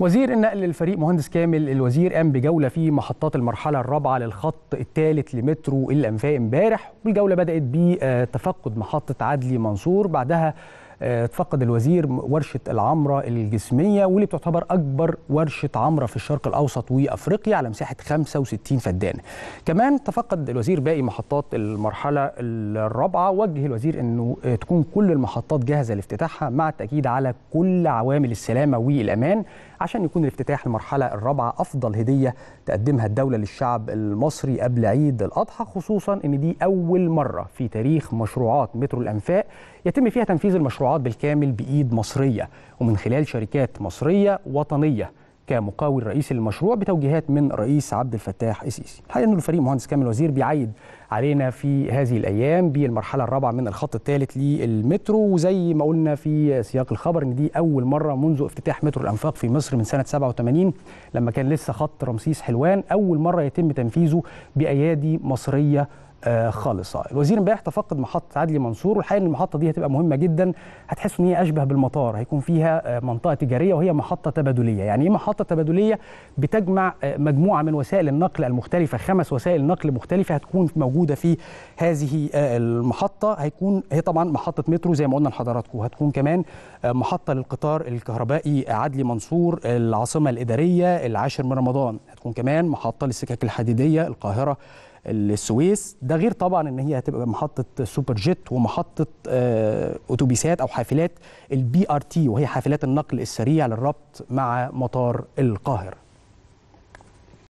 وزير النقل للفريق مهندس كامل الوزير قام بجوله في محطات المرحله الرابعه للخط الثالث لمترو الانفاق امبارح والجوله بدات بتفقد محطه عدلي منصور بعدها آه، تفقد الوزير ورشه العمره الجسميه واللي بتعتبر اكبر ورشه عمره في الشرق الاوسط وافريقيا على مساحه 65 فدان. كمان تفقد الوزير باقي محطات المرحله الرابعه وجه الوزير انه آه، تكون كل المحطات جاهزه لافتتاحها مع التاكيد على كل عوامل السلامه والامان عشان يكون الافتتاح المرحله الرابعه افضل هديه تقدمها الدوله للشعب المصري قبل عيد الاضحى خصوصا ان دي اول مره في تاريخ مشروعات مترو الانفاق يتم فيها تنفيذ المشروع المشروعات بالكامل بإيد مصرية ومن خلال شركات مصرية وطنية كمقاول رئيسي للمشروع بتوجيهات من رئيس عبد الفتاح السيسي الحقيقه انه الفريق مهندس كامل وزير بيعيد علينا في هذه الايام بالمرحله الرابعه من الخط الثالث للمترو وزي ما قلنا في سياق الخبر ان دي اول مره منذ افتتاح مترو الانفاق في مصر من سنه 87 لما كان لسه خط رمسيس حلوان اول مره يتم تنفيذه بايادي مصريه آه، خالصه آه، الوزير امبارح تفقد محطه عدلي منصور والحقيقه ان المحطه دي هتبقى مهمه جدا هتحس ان هي اشبه بالمطار هيكون فيها آه، منطقه تجاريه وهي محطه تبادليه يعني ايه محطه تبادليه بتجمع مجموعه من وسائل النقل المختلفه خمس وسائل نقل مختلفه هتكون موجوده في هذه المحطه هيكون هي طبعا محطه مترو زي ما قلنا لحضراتكم هتكون كمان محطه للقطار الكهربائي عدلي منصور العاصمه الاداريه العاشر من رمضان هتكون كمان محطه للسكك الحديديه القاهره السويس ده غير طبعا ان هي هتبقى محطه سوبر جيت ومحطه آه، اتوبيسات او حافلات البي ار تي وهي حافلات النقل السريع للربط مع مطار القاهره